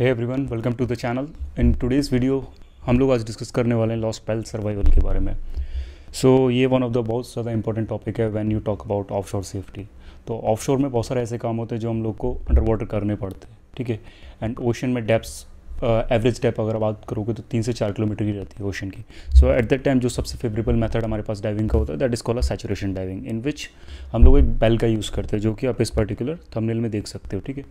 है everyone welcome to the channel in today's video हम लोग आज डिस्कस करने वाले हैं लॉस पेल सर्वाइवल के बारे में सो so, ये वन ऑफ द बहुत ज़्यादा इंपॉर्टेंट टॉपिक है when you talk about offshore safety तो ऑफशोर में बहुत सारे ऐसे काम होते हैं जो हम लोग को अंडर वाटर करने पड़ते हैं ठीक है एंड ओशन में डेप्स एवरेज uh, डेप अगर बात करोगे तो तीन से चार किलोमीटर की रहती है ओशन की सो एट दैट टाइम जो सबसे फेवरेबल मेथड हमारे पास डाइविंग का होता है that is call saturation diving in which हम लोग एक बेल का यूज़ करते हैं जो कि आप इस पर्टिकुलर थंबनेल में देख सकते हो ठीक है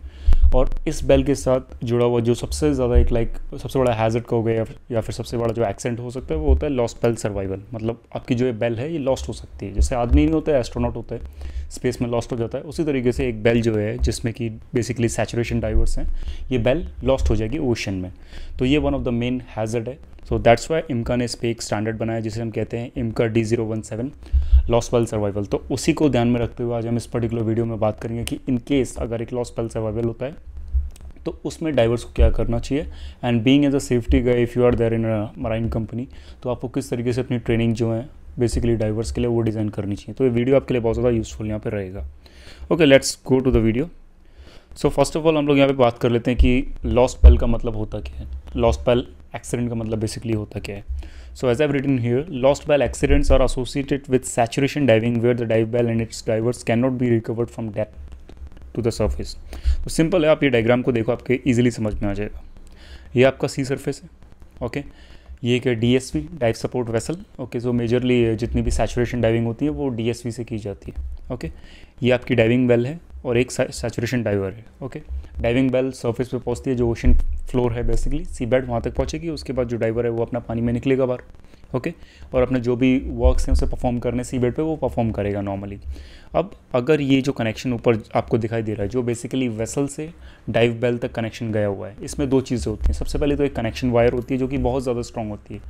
और इस बेल के साथ जुड़ा हुआ जो सबसे ज़्यादा एक लाइक like, सबसे बड़ा हैजर्ड का हो गया या फिर सबसे बड़ा जो एक्सेंट हो सकता है वो होता है लॉस्ट बेल सर्वाइवल मतलब आपकी जो ये बेल है ये लॉस्ट हो सकती है जैसे आदमी नहीं होता है एस्ट्रोनॉट होता है स्पेस में लॉस्ट हो जाता है उसी तरीके से एक बेल जो है जिसमें कि बेसिकली सैचुरेशन डाइवर्स हैं ये बेल लॉस्ट हो जाएगी ओशन में तो ये one of the main hazard है सो दैट्स वाई इमका ने इस पर एक स्टैंडर्ड बनाया जिसे हम कहते हैं IMCA D zero one seven lost bell survival तो उसी को ध्यान में रखते हुए आज हम इस पर्टिकुलर वीडियो में बात करेंगे कि इन केस अगर एक लॉस वेल सर्वाइवल होता है तो उसमें डाइवर्स को क्या करना चाहिए and being as a safety guy if you are there in marine company तो आपको किस तरीके से अपनी ट्रेनिंग जो है बेसिकली डाइवर्स के लिए वो डिज़ाइन करनी चाहिए तो ये वीडियो आपके लिए बहुत ज़्यादा यूजफुल यहाँ पर रहेगा okay let's go to the video so first of all हम लोग यहाँ पे बात कर लेते हैं कि लॉस्ट पेल का मतलब होता क्या है लॉस्ट पेल एक्सीडेंट का मतलब बेसिकली होता क्या है so as I written here lost bell accidents are associated with saturation diving where the dive bell and its divers can not be recovered from depth to the surface तो simple है आप ये diagram को देखो आपके easily समझ में आ जाएगा ये आपका सी सर्फेस है ओके okay? ये एक D S V dive support vessel okay so majorly जितनी भी सैचुरेशन डाइविंग होती है वो डी एस वी से की जाती है ओके okay? ये आपकी डाइविंग बेल है और एक सैचुरेशन डाइवर है ओके डाइविंग बेल सर्फेस पर पहुँचती है जो ओशन फ्लोर है बेसिकली सी बैड वहाँ तक पहुँचेगी उसके बाद जो डाइवर है वो अपना पानी में निकलेगा बाहर ओके okay? और अपने जो भी वर्क्स हैं उसे परफॉर्म करने सी बेड पर वो परफॉर्म करेगा नॉर्मली अब अगर ये जो कनेक्शन ऊपर आपको दिखाई दे रहा है जो बेसिकली वेसल से डाइव बेल तक कनेक्शन गया हुआ है इसमें दो चीज़ें होती हैं सबसे पहले तो एक कनेक्शन वायर होती है जो कि बहुत ज़्यादा स्ट्रॉन्ग होती है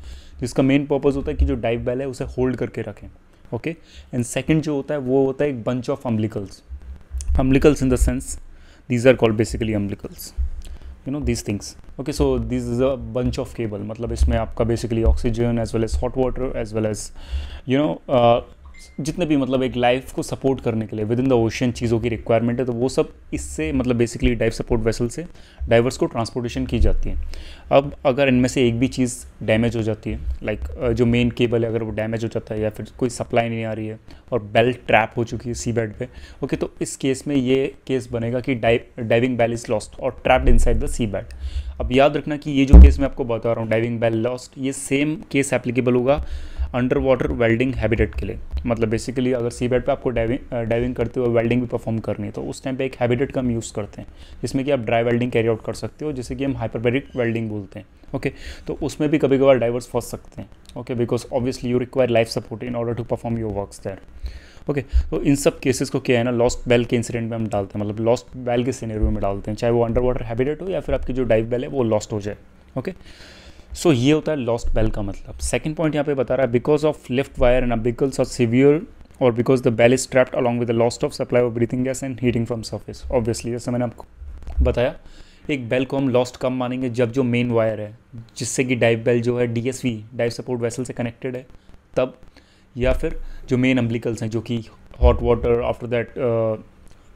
जिसका मेन पर्पज़ होता है कि जो डाइव बेल है उसे होल्ड करके रखें ओके एंड सेकेंड जो होता है वो होता है एक bunch of umbilicals umbilicals in the sense these are called basically umbilicals you know this things okay so this is a bunch of cable मतलब इसमें आपका basically oxygen as well as hot water as well as you know जितने भी मतलब एक life को support करने के लिए विद इन द ओशन चीज़ों की रिक्वायरमेंट है तो वो सब इससे मतलब बेसिकली डाइव सपोर्ट वेसल से डाइवर्स को ट्रांसपोर्टेशन की जाती है अब अगर इनमें से एक भी चीज़ डैमेज हो जाती है लाइक जो मेन केबल है अगर वो डैमेज हो जाता है या फिर कोई सप्लाई नहीं आ रही है और बेल्ट ट्रैप हो चुकी है सी बेड पर ओके तो इस केस में ये केस बनेगा कि dive diving bell is lost और trapped inside the sea bed अब याद रखना कि ये जो केस मैं आपको बता रहा हूँ डाइविंग बेल लॉस्ट ये सेम केस एप्लीकेबल होगा अंडर वाटर वेल्डिंग हैबिटेट के लिए मतलब बेसिकली अगर सी बेड पर आपको डाइविंग डाइविंग करते हुए वेल्डिंग भी परफॉर्म करनी है तो उस टाइम पे एक हैबिटेट का हम यूज़ करते हैं जिसमें कि आप ड्राई वेल्डिंग कैरी आउट कर सकते हो जैसे कि हम हाइपरबेरिक वेल्डिंग बोलते हैं ओके okay, तो उसमें भी कभी कभार डाइवर्स फंस सकते हैं okay because obviously you require life support in order to perform your works there okay तो इन सब केसेस को क्या है ना लॉस्ट बेल के इंसिडेंट में हम डालते हैं मतलब लॉस्ट बेल के सीनेरियो में डालते हैं चाहे वो अंडर वाटर हैबिटेट हो या फिर आपकी जो डाइव बेल है वो लॉस्ट हो जाए ओके okay? सो so, ये होता है लॉस्ट बेल का मतलब सेकेंड पॉइंट यहाँ पे बता रहा है because of lift wire and umbilicals और सिवियर और because the bell is trapped along with the lost of supply of breathing gas and heating from surface obviously जैसे मैंने आपको बताया एक बेल को हम लॉस्ट कम मानेंगे जब जो मेन वायर है जिससे कि डाइव बेल जो है डीएसवी डाइव सपोर्ट वेसल से कनेक्टेड है तब या फिर जो मेन अम्बलिकल्स हैं जो कि hot water after that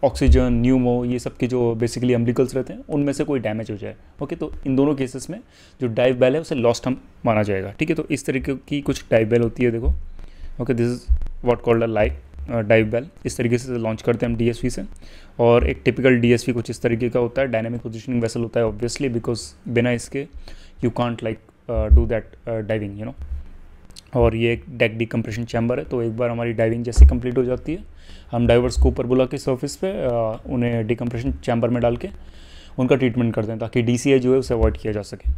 oxygen pneumo ये सब के जो बेसिकली अम्बिकल्स रहते हैं उनमें से कोई डैमेज हो जाए ओके तो इन दोनों केसेस में जो डाइव बैल है उसे लॉस्ट हम माना जाएगा ठीक है तो इस तरीके की कुछ डाइव बैल होती है देखो okay this is what called a like dive bell इस तरीके से लॉन्च करते हैं हम डी से और एक टिपिकल डी कुछ इस तरीके का होता है डायनेमिक पोजिशनिंग वैसल होता है ऑब्वियसली बिकॉज बिना इसके you can't like do that diving you know और ये एक डेक डिकम्प्रेशन चैम्बर है तो एक बार हमारी डाइविंग जैसे कंप्लीट हो जाती है हम डाइवर्स को ऊपर बुला के सर्फिस पे उन्हें डिकम्प्रेशन चैम्बर में डाल के उनका ट्रीटमेंट करते हैं ताकि डी जो है उसे अवॉइड किया जा सके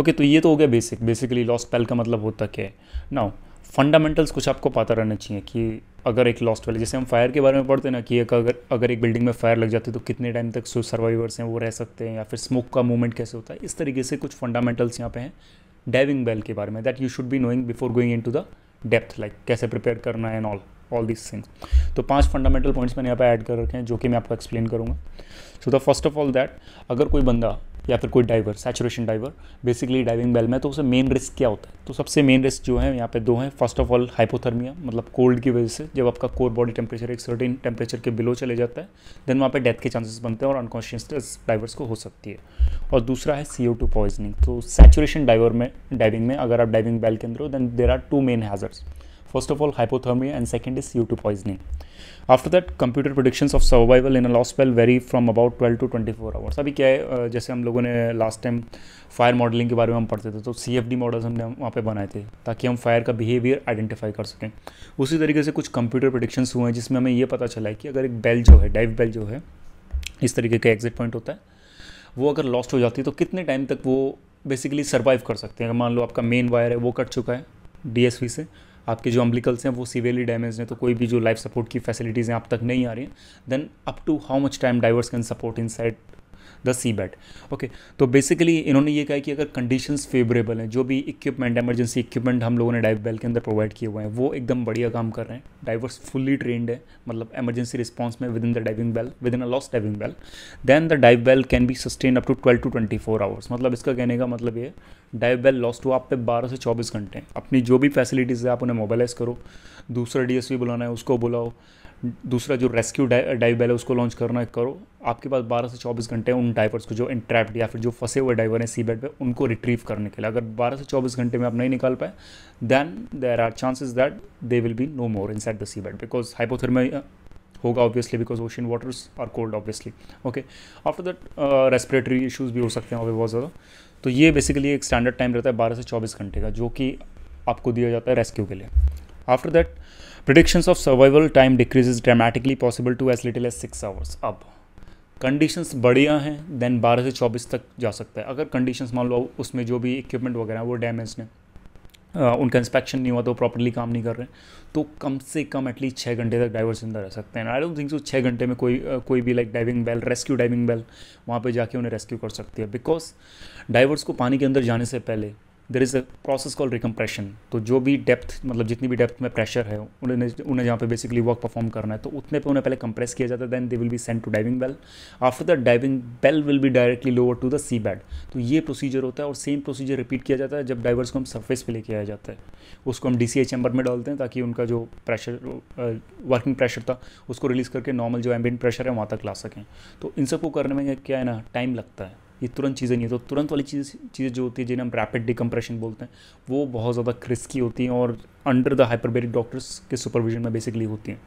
ओके तो ये तो हो गया बेसिक बेसिकली लॉस्ट पेल का मतलब होता क्या है नाउ फंडामेंटल्स कुछ आपको पता रहना चाहिए कि अगर एक लॉस्ट वेल जैसे हम फायर के बारे में पढ़ते हैं ना कि एक अगर अगर एक बिल्डिंग में फायर लग जाती है तो कितने टाइम तक सर्वाइवर्स हैं वो रह सकते हैं या फिर स्मोक का मूवमेंट कैसे होता है इस तरीके से कुछ फंडामेंटल्स यहाँ पे हैं डाइविंग बेल के बारे में that you should be knowing before going into the depth like कैसे प्रिपेयर करना है and all all this things तो पांच फंडामेंटल पॉइंट्स मैंने यहाँ पर ऐड कर रखे हैं जो कि मैं आपको एक्सप्लेन करूँगा so the first of all that अगर कोई बंदा या फिर कोई diver saturation diver basically diving bell में तो उसे मेन रिस्क क्या होता है तो सबसे मेन रिस्क जो है यहाँ पे दो हैं फर्स्ट ऑफ ऑल हाइपोथर्मिया मतलब कोल्ड की वजह से जब आपका कोर बॉडी टेम्परेचर एक सर्टिन टेम्परेचर के बिलो चले जाता है देन वहाँ पर डेथ के चांसेस बनते हैं और अनकॉन्शियसनेस डाइवर्स को हो सकती है और दूसरा है सी ओ टू पॉइजनिंग तो सैचुरेशन डाइवर में डाइविंग में अगर आप डाइविंग बेल के अंदर हो then there are two main hazards First of all, hypothermia, and second is CO2 poisoning. After that computer predictions of survival in a loss spell vary from about 12 to 24 hours अभी क्या है जैसे हम लोगों ने लास्ट टाइम फायर मॉडलिंग के बारे में हम पढ़ते थे तो सी एफ डी मॉडल्स हमने वहाँ पे बनाए थे ताकि हम फायर का बिहेवियर आइडेंटिफाई कर सकें उसी तरीके से कुछ कंप्यूटर प्रोडिक्शंस हुए हैं जिसमें हमें ये पता चला है कि अगर एक बेल जो है डाइव बेल जो है इस तरीके का एग्जिट पॉइंट होता है वो अगर लॉस्ट हो जाती है तो कितने टाइम तक वो बेसिकली सर्वाइव कर सकते हैं मान लो आपका मेन वायर है वो कट चुका है डी से आपके जो अम्बलिकल्स हैं वो सीवियरली डैमेज हैं तो कोई भी जो लाइफ सपोर्ट की फैसिलिटीज़ हैं आप तक नहीं आ रही हैं then up to how much time divers can support inside the sea bed okay तो बेसिकली इन्होंने ये कहा कि अगर कंडीशंस फेवरेबल हैं जो भी इक्विपमेंट एमरजेंसी इक्विपमेंट हम लोगों ने डाइव बेल के अंदर प्रोवाइड किए हुए हैं वो एकदम बढ़िया काम कर रहे हैं डाइवर्स फुल्ली ट्रेंड है मतलब एमरजेंसी रिस्पॉन्स में within the diving bell within a loss diving bell then the dive bell can be sustain up to twelve to twenty four hours मतलब इसका कहने का मतलब ये डाइव बेल लॉस टू आप पे बारह से चौबीस घंटे अपनी जो भी फैसिलिटीज़ है आप उन्हें मोबालाइज करो दूसरा डी एस बुलाना है उसको बुलाओ दूसरा जो रेस्क्यू डाइव बैल है उसको लॉन्च करना करो आपके पास 12 से 24 घंटे हैं उन डाइवर्स को जो इंट्रैप्ड या फिर जो फंसे हुए डाइवर हैं सी बेड पर उनको रिट्रीव करने के लिए अगर 12 से 24 घंटे में आप नहीं निकाल पाए then there are chances that they will be no more in the sea bed because hypothermia होगा obviously because ocean waters are cold obviously okay after that respiratory issues भी हो सकते हैं बहुत ज़्यादा तो ये बेसिकली एक स्टैंडर्ड टाइम रहता है बारह से चौबीस घंटे का जो कि आपको दिया जाता है रेस्क्यू के लिए after that of survival time decrease is dramatically possible to as little as six hours अब कंडीशंस बढ़िया हैं देन 12 से 24 तक जा सकता है अगर कंडीशंस मान लो उसमें जो भी इक्विपमेंट वगैरह वो डैमेज हैं उनका इंस्पेक्शन नहीं हुआ तो प्रॉपरली काम नहीं कर रहे तो कम से कम एटलीस्ट छः घंटे तक डाइवर्स अंदर रह सकते हैं आई डोंट थिंक सो छः घंटे में कोई कोई भी like diving bell rescue diving bell वहाँ पे जाके उन्हें रेस्क्यू कर सकती है बिकॉज डाइवर्स को पानी के अंदर जाने से पहले there is a process call recompression तो जो भी डेप्थ मतलब जितनी भी डेप्थ में प्रेशर है उन्हें उन्हें जहाँ पे बेसिकली वर्क परफॉर्म करना है तो उतने पे उन्हें पहले कंप्रेस किया जाता है then they will be send to diving bell after that diving bell will be directly lower to the sea bed तो ये प्रोसीजर होता है और सेम प्रोसीजर रिपीट किया जाता है जब डाइवर्स को हम सर्फेस पर लेके आया जाता है उसको हम डी सी चैम्बर में डालते हैं ताकि उनका जो प्रेशर वर्किंग प्रेशर था उसको रिलीज़ करके नॉर्मल जो एम्बियन प्रेशर है वहाँ तक ला सकें तो इन सबको करने में क्या है ना टाइम लगता है ये तुरंत चीज़ें नहीं होती तो तुरंत वाली चीज़ चीज़ें जो होती है जिन्हें हम रैपिड डिकम्प्रेशन बोलते हैं वो बहुत ज़्यादा क्रिस्की होती हैं और अंडर द हाइपरबेरिक डॉक्टर्स के सुपरविजन में बेसिकली होती हैं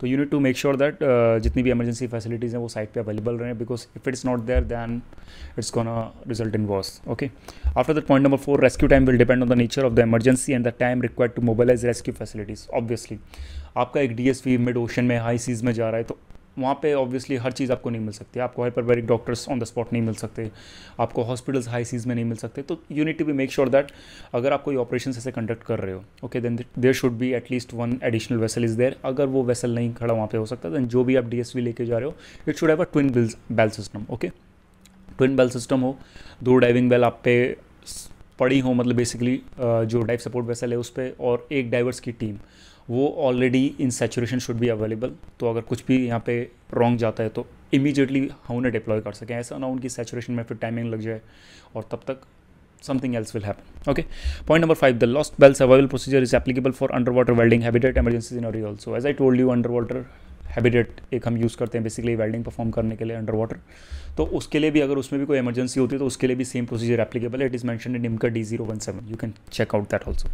तो you need to make sure that जितनी भी इमरजेंसी फैसिलिटीज़ हैं वो साइट पे अवेलेबल रहे because if it's not there then it's can result in loss okay after that point number four rescue time will depend on the nature of the emergency and the time required to mobilise rescue facilities obviously आपका एक D S V mid ocean में high seas में जा रहा है तो वहाँ पे ऑब्वियसली हर चीज़ आपको नहीं मिल सकती आपको hyperbaric doctors on the spot नहीं मिल सकते आपको हॉस्पिटल्स हाई सीज में नहीं मिल सकते तो you need to be make sure that अगर आप कोई ऑपरेशन ऐसे कंडक्ट कर रहे हो okay then there should be at least one additional vessel is there अगर वो वेसल नहीं खड़ा वहाँ पर हो सकता दैन जो भी आप डी लेके जा रहे हो it should have a twin bells bell system okay twin bell system हो दो डाइविंग बेल आप पे पड़ी हो मतलब बेसिकली जो डाइव सपोर्ट वेसल है उस पर और एक डाइवर्स की टीम वो ऑलरेडी इन सेचुरेशन शुड भी अवेलेबल तो अगर कुछ भी यहाँ पे रॉन्ग जाता है तो इमीजिएटली हम उन्हें डिप्लॉय कर सकें ऐसा ना उनकी सेचुरेशन में फिर टाइमिंग लग जाए और तब तक something else will happen okay point number five the lost bells available procedure is applicable for under water welding habitat emergency in also as I told you under water habitat एक हम use करते हैं basically welding perform करने के लिए under water तो उसके लिए भी अगर उसमें भी कोई इमरजेंसी होती है तो उसके लिए भी सेम प्रोसीजर एप्लीकेबल है it is mention in IMCA D zero one seven you can check out that also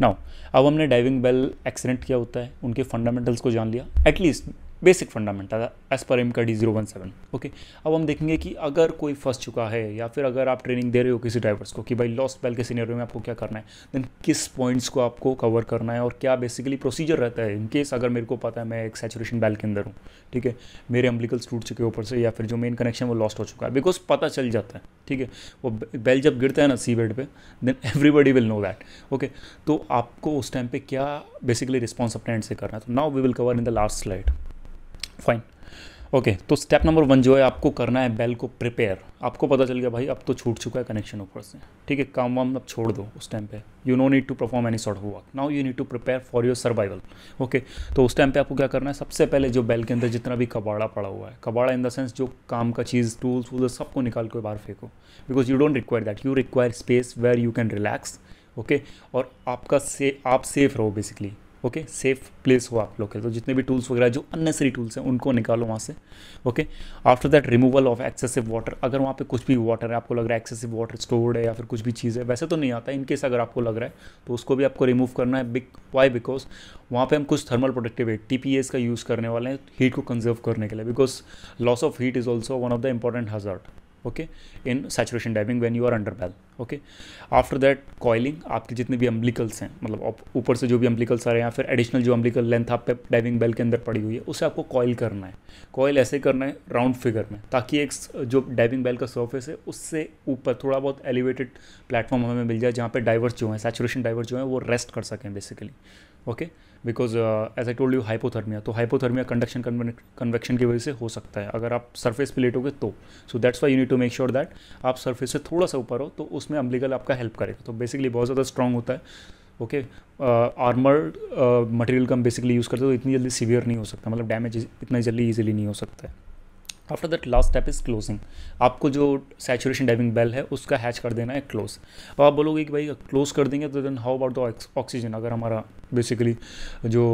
now अब हमने डाइविंग बेल एक्सीडेंट किया होता है उनके फंडामेंटल्स को जान लिया एटलीस्ट बेसिक फंडामेंटल एज पर IMCA D zero one seven okay अब हम देखेंगे कि अगर कोई फंस चुका है या फिर अगर आप ट्रेनिंग दे रहे हो किसी ड्राइवर्स को कि भाई लॉस्ट बैल के सीनियर में आपको क्या करना है देन किस पॉइंट्स को आपको कवर करना है और क्या बेसिकली प्रोसीजर रहता है इनकेस अगर मेरे को पता है मैं एक सेचुरेशन बैल के अंदर हूँ ठीक है मेरे अम्बलिकल्स टूट चुके ऊपर से या फिर जो मेन कनेक्शन वो लॉस्ट हो चुका है बिकॉज पता चल जाता है ठीक है वो बैल जब गिरता है ना सी बेड पर then everybody will know that okay तो आपको उस टाइम पर क्या बेसिकली रिस्पॉन्स अपने एंड से करना है तो now we will cover in the last slide fine okay तो स्टेप नंबर वन जो है आपको करना है बेल को प्रिपेयर आपको पता चल गया भाई अब तो छूट चुका है कनेक्शन ऊपर से ठीक है काम वाम अब छोड़ दो उस टाइम पे you no need to perform any sort work now you need to prepare for your survival okay तो उस टाइम पे आपको क्या करना है सबसे पहले जो बेल के अंदर जितना भी कबाड़ा पड़ा हुआ है कबाड़ा इन द सेंस जो काम का चीज़ टूल्स वूल्स सबको निकाल के बाहर फेंको because you don't require that you require space where you can relax okay और आपका से आप सेफ रहो बेसिकली ओके सेफ प्लेस हो आप लोग के तो जितने भी टूल्स वगैरह जो अननेसरी टूल्स हैं उनको निकालो वहाँ से okay after that removal of excessive water अगर वहाँ पे कुछ भी वाटर है आपको लग रहा है एक्सेसिव वाटर स्टोर्ड है या फिर कुछ भी चीज़ है वैसे तो नहीं आता इनकेस अगर आपको लग रहा है तो उसको भी आपको रिमूव करना है बिग वाई बिकॉज वहाँ पर हम कुछ थर्मल प्रोडक्टिव है टी का यूज़ करने वाले हैं हीट को कंजर्व करने के लिए because loss of heat is also one of the important hazard okay in saturation diving when you are under bell okay after that coiling आपके जितने भी अम्बलिकल्स हैं मतलब ऊपर से जो भी अम्बलिकल्स आ रहे हैं या फिर एडिशनल जो अम्बलिकल लेंथ आप पे डाइविंग बेल के अंदर पड़ी हुई है उसे आपको कॉयल करना है कॉयल ऐसे करना है राउंड फिगर में ताकि एक जो डाइविंग बेल का सर्फेस है उससे ऊपर थोड़ा बहुत एलिवेटेड प्लेटफॉर्म हमें मिल जाए जहाँ पर डाइवर्स जो हैं सैचुरेशन डाइवर्स जो हैं वो रेस्ट कर सकें basically okay okay? Because as I told you hypothermia तो हाइपोथर्मिया कंडक्शन कन्वेक्शन की वजह से हो सकता है अगर आप सर्फेस पे लेटोगे तो so that's why you need to make sure that आप सर्फेस से थोड़ा सा ऊपर हो तो उसमें अम्बलीगल आपका हेल्प करेगा तो बेसिकली बहुत ज़्यादा स्ट्रॉन्ग होता है ओके आर्मर मटेरियल का हम बेसिकली यूज़ करते हो तो इतनी जल्दी सीवियर नहीं हो सकता मतलब डैमेज इतना जल्दी ईजिली नहीं हो सकता है after that last step is closing आपको जो सैचुरेशन डाइविंग बेल है उसका हैच कर देना है क्लोज अब आप बोलोगे कि भाई क्लोज कर देंगे तो then how about the oxygen अगर हमारा बेसिकली जो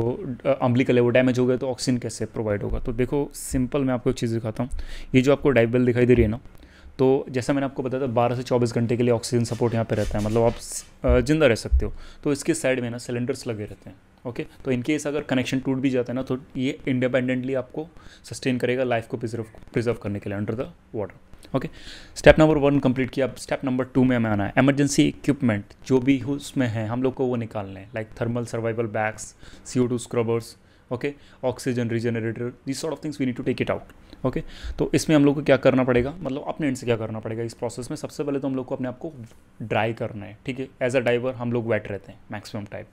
अम्बलिकल है वो डैमेज हो गया तो ऑक्सीजन कैसे प्रोवाइड होगा तो देखो सिंपल मैं आपको एक चीज़ दिखाता हूँ ये जो आपको डाइव बेल दिखाई दे रही है ना तो जैसा मैंने आपको बताया था बारह से चौबीस घंटे के लिए ऑक्सीजन सपोर्ट यहाँ पे रहता है मतलब आप जिंदा रह सकते हो तो इसके साइड में ना सिलेंडर्स लगे रहते हैं ओके तो इनकेस अगर कनेक्शन टूट भी जाता है ना तो ये इंडिपेंडेंटली आपको सस्टेन करेगा लाइफ को प्रिजर्व प्रिजर्व करने के लिए under the water okay step number one complete किया अब स्टेप नंबर टू में हमें आना है एमरजेंसी इक्विपमेंट जो भी उसमें है हम लोग को वो निकालना है like thermal survival bags C two scrubbers okay oxygen regenerator this sort of things we need to take it out okay तो इसमें हम लोग को क्या करना पड़ेगा मतलब अपने एंड से क्या करना पड़ेगा इस प्रोसेस में सबसे पहले तो हम लोग को अपने आप को ड्राई करना है ठीक है एज अ डाइवर हम लोग वेट रहते हैं मैक्सिमम टाइप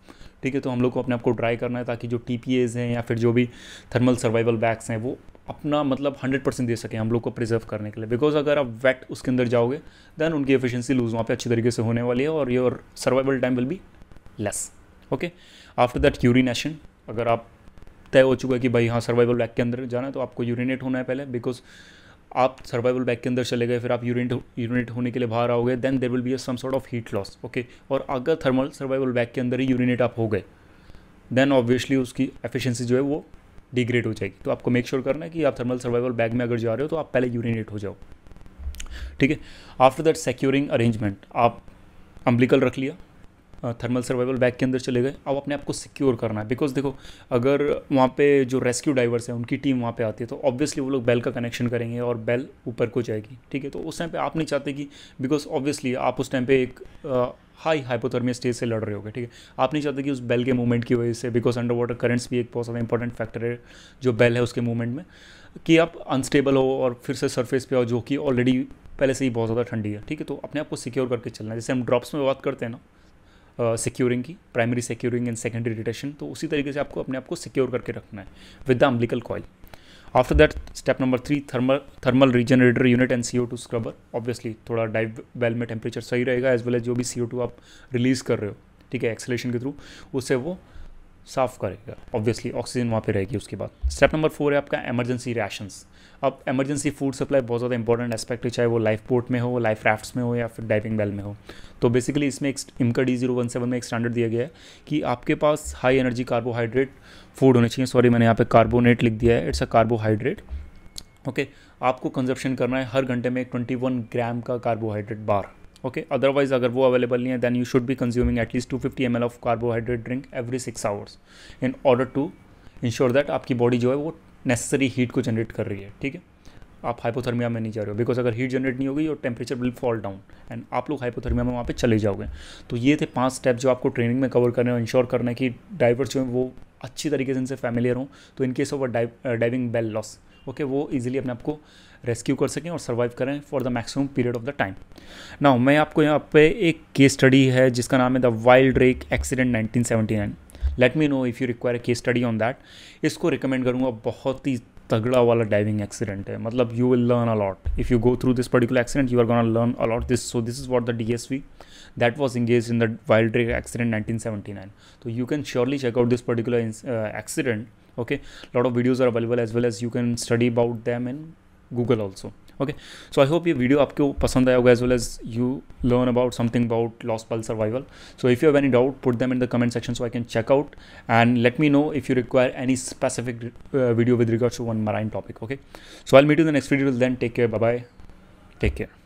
ठीक है तो हम लोग को अपने आप को ड्राई करना है ताकि जो टी हैं या फिर जो भी थर्मल सर्वाइवल बैग्स हैं वो अपना मतलब 100 परसेंट दे सकें हम लोग को प्रिजर्व करने के लिए बिकॉज अगर आप वेट उसके अंदर जाओगे देन उनकी एफिशिएंसी लूज वहाँ पे अच्छी तरीके से होने वाली है और your survival time will be less okay after that urination अगर आप तय हो चुका है कि भाई हाँ सर्वाइवल बैग के अंदर जाना है तो आपको यूरिनेट होना है पहले बिकॉज आप सर्वाइवल बैग के अंदर चले गए फिर आप यूरिनेट यूरिनेट होने के लिए बाहर आओगे then there will be some sort of heat loss okay और अगर थर्मल सर्वाइवल बैग के अंदर ही यूरिनेट आप हो गए देन ऑब्वियसली उसकी एफिशिएंसी जो है वो डिग्रेड हो जाएगी तो आपको मेक श्योर sure करना है कि आप थर्मल सर्वाइवल बैग में अगर जा रहे हो तो आप पहले यूरिनेट हो जाओ ठीक है आफ्टर दैट सिक्योरिंग अरेंजमेंट आप अम्बलिकल रख लिया थर्मल सर्वाइवल बैग के अंदर चले गए अब अपने आप को सिक्योर करना है बिकॉज देखो अगर वहाँ पे जो रेस्क्यू डाइवर्स हैं उनकी टीम वहाँ पे आती है तो ऑब्वियसली वो लोग बेल का कनेक्शन करेंगे और बेल ऊपर को जाएगी ठीक है तो उस टाइम पर आप नहीं चाहते कि बिकॉज ऑब्वियसली आप उस टाइम पर एक हाई हाइपोथर्मिया स्टेज से लड़ रहे होगे ठीक है आप नहीं चाहते कि उस बेल के मूवमेंट की वजह से बिकॉज अंडर वाटर करेंट्स भी एक बहुत ज़्यादा इंपॉर्टेंट फैक्टर है जो बेल है उसके मूवमेंट में कि आप अनस्टेबल हो और फिर से सरफेस पे हो जो कि ऑलरेडी पहले से ही बहुत ज़्यादा ठंडी है ठीक है तो अपने आप को सिक्योर करके चलना है जैसे हम ड्रॉप्स में बात करते हैं ना सिक्योरिंग की primary securing and secondary detection तो उसी तरीके से आपको अपने आप को सिक्योर करके रखना है with the umbilical coil after that step number three thermal thermal regenerator unit and C O two scrubber obviously थोड़ा डाइव वेल में टेम्परेचर सही रहेगा एज वेल एज जो भी सी ओ टू आप रिलीज़ कर रहे हो ठीक है एक्सलेशन के थ्रू उससे वो साफ करेगा ऑब्वियसली ऑक्सीजन वहाँ पे रहेगी उसके बाद स्टेप नंबर फोर है आपका एमरजेंसी राशंस अब एमरजेंसी फूड सप्लाई बहुत ज़्यादा इंपॉर्टेंट एस्पेक्ट है चाहे वो लाइफ पोर्ट में हो लाइफ राफ्ट्स में हो या फिर डाइविंग बेल में हो तो बेसिकली इसमें एक IMCA D zero one seven में एक स्टैंडर्ड दिया गया है कि आपके पास हाई एनर्जी कार्बोहाइड्रेट फूड होने चाहिए सॉरी मैंने यहाँ पे कार्बोनेट लिख दिया है इट्स अ कार्बोहाइड्रेट ओके आपको कंजप्शन करना है हर घंटे में ट्वेंटी वन ग्राम का कार्बोहाइड्रेट बार ओके अदरवाइज अगर वो अवेलेबल नहीं है then you should be consuming at least two fifty M L of carbohydrate drink every six hours in order to ensure that आपकी बॉडी जो है वो नेसेसरी हीट को जनरेट कर रही है ठीक है आप हाइपोथर्मिया में नहीं जा रहे हो बिकॉज अगर हीट जनरेट नहीं होगी और temperature will fall down and आप लोग हाइपोथर्मिया में वहाँ पे चले जाओगे तो ये थे पांच स्टेप जो आपको ट्रेनिंग में कवर करने और इंश्योर करना है कि डाइवर्स जो है वो अच्छी तरीके से इनसे फैमिलियर हों तो in case of diving bell loss okay वो ईजिली अपने आपको रेस्क्यू कर सकें और सर्वाइव करें for the maximum period of the time now मैं आपको यहाँ पे एक केस स्टडी है जिसका नाम है the wild wreck accident 1979 let me know if you require case study on that इसको रिकमेंड करूँगा बहुत ही तगड़ा वाला डाइविंग एक्सीडेंट है मतलब you will learn a lot if you go through this particular accident you are gonna learn a lot this so this is what the D S V that was engage in the wild wreck accident nineteen seventy nine तो you can surely check out this particular accident okay lot of videos are available as well as you can study about them in Google also okay so I hope ये video आपको पसंद आया होगा as well as you learn about something about loss bell survival so if you have any doubt put them in the comment section so I can check out and let me know if you require any specific video with regards to one marine topic okay so I meet you the next video then take care bye take care